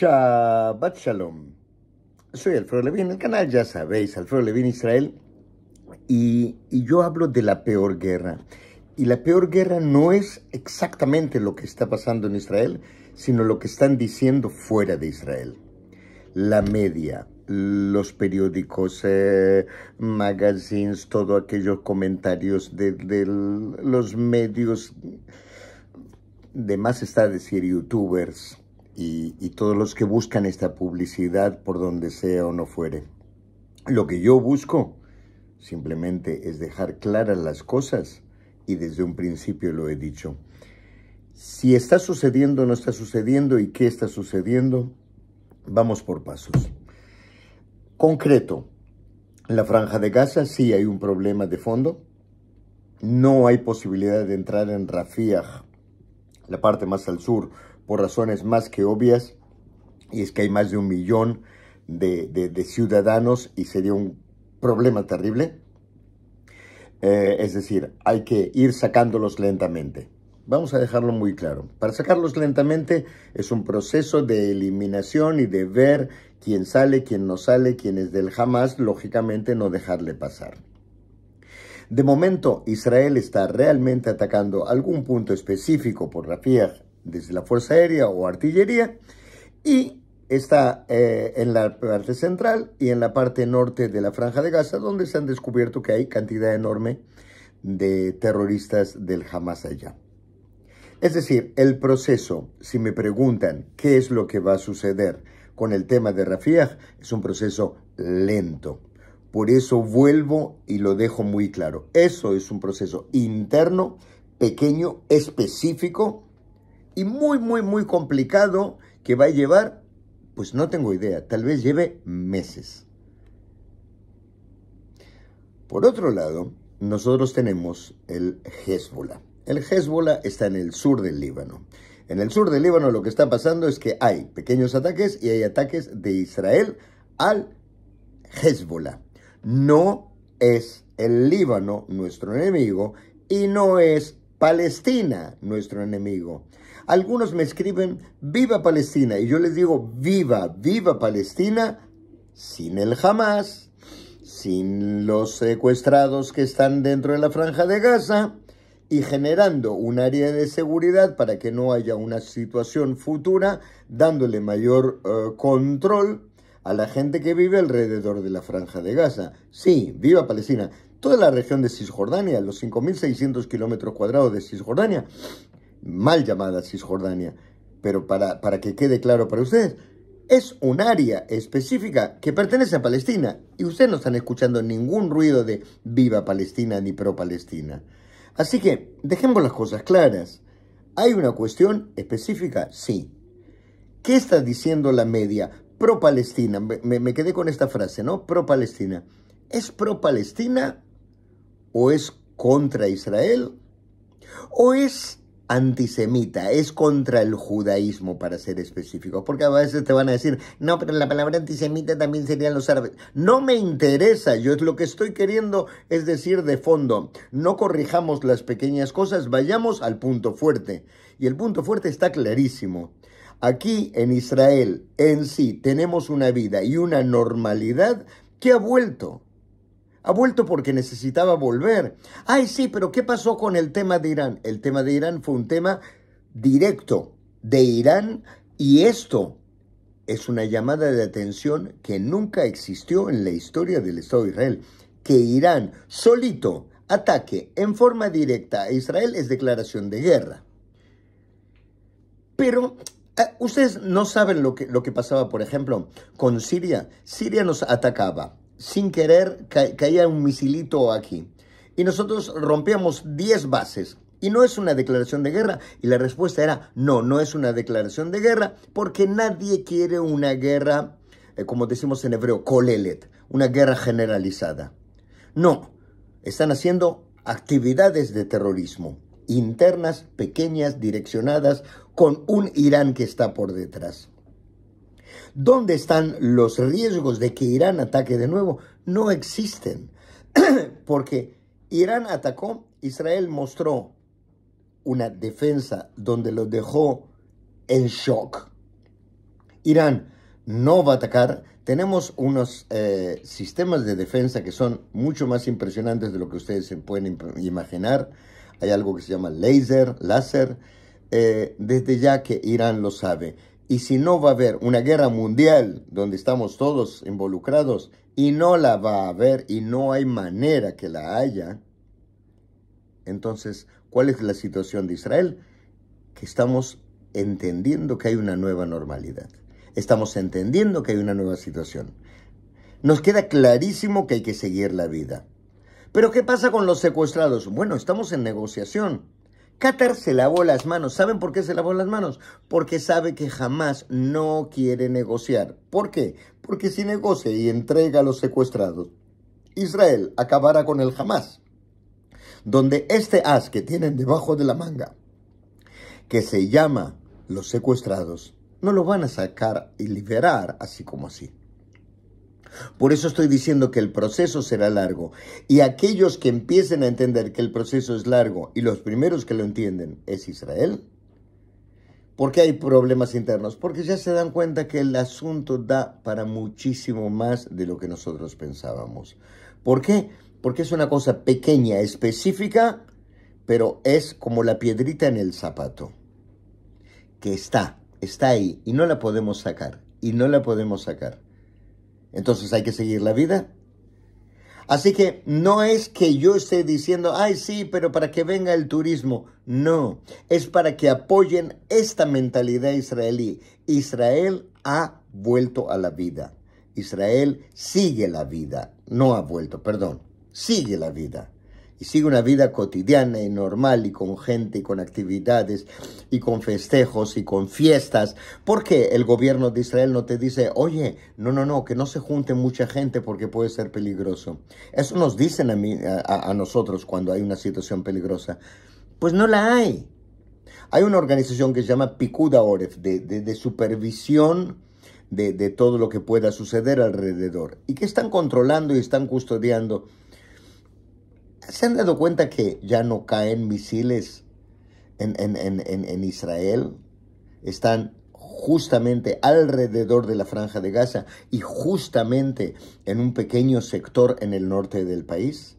Shabbat Shalom. Soy Alfredo Levin, el canal ya sabéis, Alfredo Levin Israel, y, yo hablo de la peor guerra. Y la peor guerra no es exactamente lo que está pasando en Israel, sino lo que están diciendo fuera de Israel. La media, los periódicos, eh, magazines, todos aquellos comentarios de los medios, de más está decir youtubers, y, todos los que buscan esta publicidad por donde sea o no fuere. Lo que yo busco simplemente es dejar claras las cosas y desde un principio lo he dicho. Si está sucediendo o no está sucediendo y qué está sucediendo, vamos por pasos. Concreto, la franja de Gaza sí hay un problema de fondo. No hay posibilidad de entrar en Rafiah, la parte más al sur, por razones más que obvias, y es que hay más de un millón de, ciudadanos y sería un problema terrible. Eh, es decir, hay que ir sacándolos lentamente. Vamos a dejarlo muy claro. Para sacarlos lentamente es un proceso de eliminación y de ver quién sale, quién no sale, quién es del jamás, lógicamente no dejarle pasar. De momento, Israel está realmente atacando algún punto específico por Rafiah desde la Fuerza Aérea o Artillería, y está eh, en la parte central y en la parte norte de la Franja de Gaza, donde se han descubierto que hay cantidad enorme de terroristas del Hamas allá. Es decir, el proceso, si me preguntan qué es lo que va a suceder con el tema de Rafiah, es un proceso lento. Por eso vuelvo y lo dejo muy claro. Eso es un proceso interno, pequeño, específico, y muy, muy, muy complicado que va a llevar, pues no tengo idea, tal vez lleve meses. Por otro lado, nosotros tenemos el Hezbollah. El Hezbollah está en el sur del Líbano. En el sur del Líbano lo que está pasando es que hay pequeños ataques y hay ataques de Israel al Hezbollah. No es el Líbano nuestro enemigo y no es Palestina, nuestro enemigo. Algunos me escriben, viva Palestina, y yo les digo, viva, viva Palestina, sin el Hamas, sin los secuestrados que están dentro de la franja de Gaza, y generando un área de seguridad para que no haya una situación futura, dándole mayor eh, control a la gente que vive alrededor de la franja de Gaza. Sí, viva Palestina toda la región de Cisjordania, los 5.600 kilómetros cuadrados de Cisjordania, mal llamada Cisjordania, pero para, para que quede claro para ustedes, es un área específica que pertenece a Palestina y ustedes no están escuchando ningún ruido de viva Palestina ni pro Palestina. Así que dejemos las cosas claras. ¿Hay una cuestión específica? Sí. ¿Qué está diciendo la media? Pro Palestina. me quedé con esta frase, ¿no? Pro Palestina. ¿Es pro Palestina o es contra Israel o es antisemita, es contra el judaísmo para ser específico, porque a veces te van a decir, no, pero la palabra antisemita también serían los árabes. No me interesa, yo es lo que estoy queriendo, es decir, de fondo, no corrijamos las pequeñas cosas, vayamos al punto fuerte. Y el punto fuerte está clarísimo. Aquí en Israel en sí tenemos una vida y una normalidad que ha vuelto ha vuelto porque necesitaba volver. Ay, sí, pero ¿qué pasó con el tema de Irán? El tema de Irán fue un tema directo de Irán y esto es una llamada de atención que nunca existió en la historia del Estado de Israel. Que Irán solito ataque en forma directa a Israel es declaración de guerra. Pero eh, ustedes no saben lo que, lo que pasaba, por ejemplo, con Siria. Siria nos atacaba sin querer que caía un misilito aquí. Y nosotros rompíamos 10 bases. Y no es una declaración de guerra. Y la respuesta era, no, no es una declaración de guerra, porque nadie quiere una guerra, eh, como decimos en hebreo, kolelet, una guerra generalizada. No, están haciendo actividades de terrorismo, internas, pequeñas, direccionadas, con un Irán que está por detrás. ¿Dónde están los riesgos de que Irán ataque de nuevo? No existen, porque Irán atacó, Israel mostró una defensa donde lo dejó en shock. Irán no va a atacar. Tenemos unos eh, sistemas de defensa que son mucho más impresionantes de lo que ustedes se pueden imaginar. Hay algo que se llama laser, láser, eh, desde ya que Irán lo sabe. Y si no va a haber una guerra mundial donde estamos todos involucrados y no la va a haber y no hay manera que la haya, entonces, ¿cuál es la situación de Israel? Que estamos entendiendo que hay una nueva normalidad. Estamos entendiendo que hay una nueva situación. Nos queda clarísimo que hay que seguir la vida. Pero ¿qué pasa con los secuestrados? Bueno, estamos en negociación. Qatar se lavó las manos. ¿Saben por qué se lavó las manos? Porque sabe que jamás no quiere negociar. ¿Por qué? Porque si negocia y entrega a los secuestrados, Israel acabará con el jamás. Donde este as que tienen debajo de la manga, que se llama los secuestrados, no lo van a sacar y liberar así como así. Por eso estoy diciendo que el proceso será largo. Y aquellos que empiecen a entender que el proceso es largo y los primeros que lo entienden es Israel, porque hay problemas internos? Porque ya se dan cuenta que el asunto da para muchísimo más de lo que nosotros pensábamos. ¿Por qué? Porque es una cosa pequeña, específica, pero es como la piedrita en el zapato, que está, está ahí y no la podemos sacar, y no la podemos sacar. Entonces hay que seguir la vida. Así que no es que yo esté diciendo, ay sí, pero para que venga el turismo. No, es para que apoyen esta mentalidad israelí. Israel ha vuelto a la vida. Israel sigue la vida. No ha vuelto, perdón. Sigue la vida y sigue una vida cotidiana y normal y con gente y con actividades y con festejos y con fiestas. Porque el gobierno de Israel no te dice, oye, no, no, no, que no se junte mucha gente porque puede ser peligroso? Eso nos dicen a, mí, a, nosotros cuando hay una situación peligrosa. Pues no la hay. Hay una organización que se llama Picuda Oref, de, supervisión de, de todo lo que pueda suceder alrededor, y que están controlando y están custodiando ¿Se han dado cuenta que ya no caen misiles en, Israel? Están justamente alrededor de la franja de Gaza y justamente en un pequeño sector en el norte del país.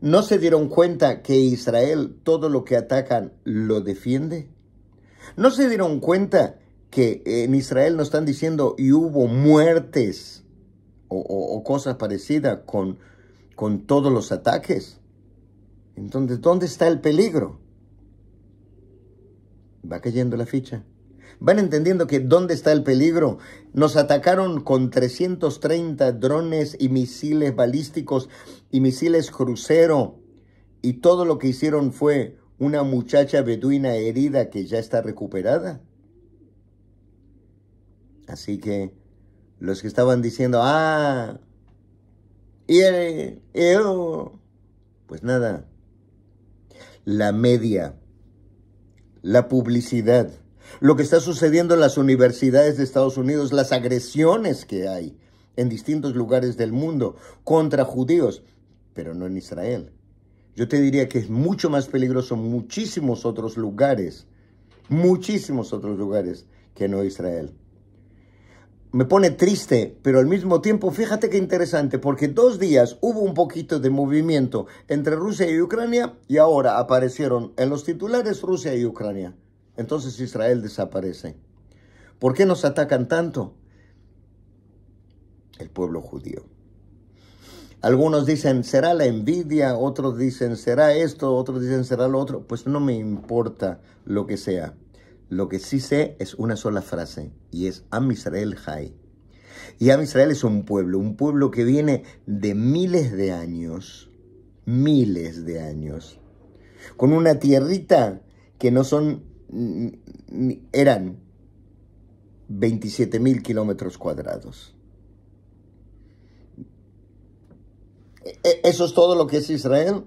¿No se dieron cuenta que Israel todo lo que atacan lo defiende? ¿No se dieron cuenta que en Israel nos están diciendo y hubo muertes o cosas parecidas con, con todos los ataques. Entonces, ¿dónde está el peligro? Va cayendo la ficha. Van entendiendo que dónde está el peligro. Nos atacaron con 330 drones y misiles balísticos y misiles crucero. Y todo lo que hicieron fue una muchacha beduina herida que ya está recuperada. Así que los que estaban diciendo, ah, y eh, pues nada, la media, la publicidad, lo que está sucediendo en las universidades de Estados Unidos, las agresiones que hay en distintos lugares del mundo contra judíos, pero no en Israel. Yo te diría que es mucho más peligroso muchísimos otros lugares, muchísimos otros lugares que no Israel me pone triste, pero al mismo tiempo, fíjate qué interesante, porque dos días hubo un poquito de movimiento entre Rusia y Ucrania y ahora aparecieron en los titulares Rusia y Ucrania. Entonces Israel desaparece. ¿Por qué nos atacan tanto? El pueblo judío. Algunos dicen será la envidia, otros dicen será esto, otros dicen será lo otro. Pues no me importa lo que sea. Lo que sí sé es una sola frase y es Am Israel Jai. Y Am Israel es un pueblo, un pueblo que viene de miles de años, miles de años, con una tierrita que no son, mm, mm, eran 27 mil kilómetros cuadrados. E, e, eso es todo lo que es Israel,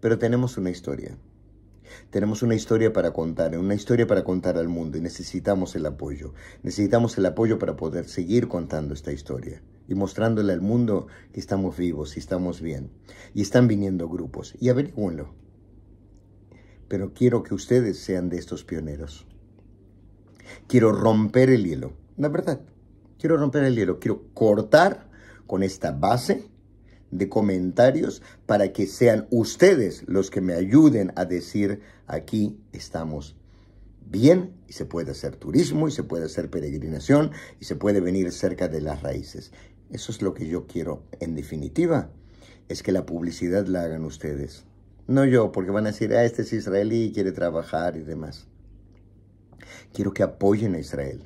pero tenemos una historia. Tenemos una historia para contar, una historia para contar al mundo y necesitamos el apoyo. Necesitamos el apoyo para poder seguir contando esta historia y mostrándole al mundo que estamos vivos y estamos bien. Y están viniendo grupos y averigüenlo. Pero quiero que ustedes sean de estos pioneros. Quiero romper el hielo, la verdad. Quiero romper el hielo, quiero cortar con esta base de comentarios para que sean ustedes los que me ayuden a decir aquí estamos bien y se puede hacer turismo y se puede hacer peregrinación y se puede venir cerca de las raíces. Eso es lo que yo quiero en definitiva, es que la publicidad la hagan ustedes. No yo, porque van a decir, ah, este es israelí y quiere trabajar y demás. Quiero que apoyen a Israel.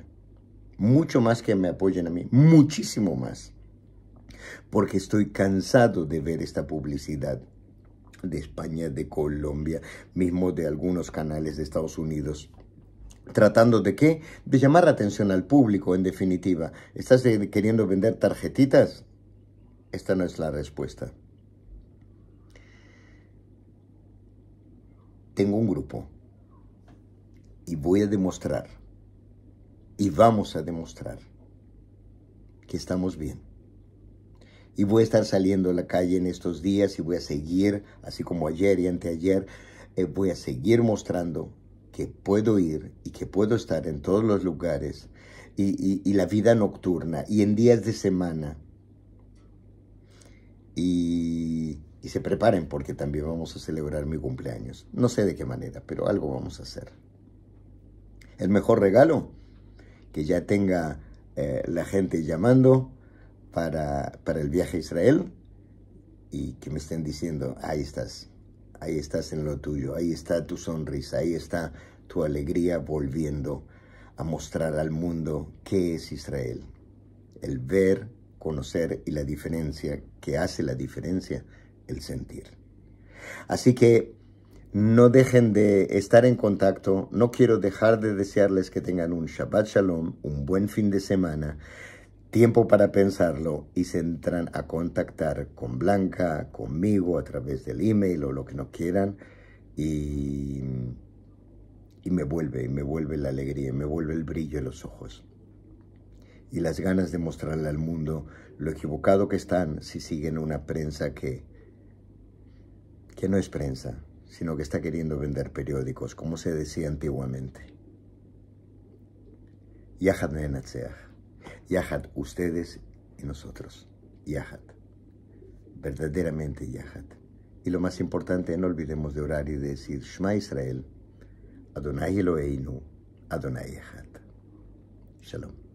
Mucho más que me apoyen a mí, muchísimo más porque estoy cansado de ver esta publicidad de España, de Colombia, mismo de algunos canales de Estados Unidos. ¿Tratando de qué? De llamar la atención al público, en definitiva. ¿Estás eh, queriendo vender tarjetitas? Esta no es la respuesta. Tengo un grupo y voy a demostrar, y vamos a demostrar, que estamos bien. Y voy a estar saliendo a la calle en estos días y voy a seguir, así como ayer y anteayer, eh, voy a seguir mostrando que puedo ir y que puedo estar en todos los lugares y, la vida nocturna y en días de semana. Y, se preparen porque también vamos a celebrar mi cumpleaños. No sé de qué manera, pero algo vamos a hacer. El mejor regalo que ya tenga eh, la gente llamando para, el viaje a Israel y que me estén diciendo, ahí estás, ahí estás en lo tuyo, ahí está tu sonrisa, ahí está tu alegría volviendo a mostrar al mundo qué es Israel. El ver, conocer y la diferencia que hace la diferencia, el sentir. Así que no dejen de estar en contacto. No quiero dejar de desearles que tengan un Shabbat Shalom, un buen fin de semana tiempo para pensarlo y se entran a contactar con Blanca, conmigo a través del email o lo que no quieran y, me vuelve, me vuelve la alegría, me vuelve el brillo en los ojos y las ganas de mostrarle al mundo lo equivocado que están si siguen una prensa que, que no es prensa, sino que está queriendo vender periódicos, como se decía antiguamente. Yahad Nenatzeh. Yahat, ustedes y nosotros. Yahat. Verdaderamente Yahat. Y lo más importante, no olvidemos de orar y decir Shema Israel, Adonai Eloheinu, Adonai Yahad. Shalom.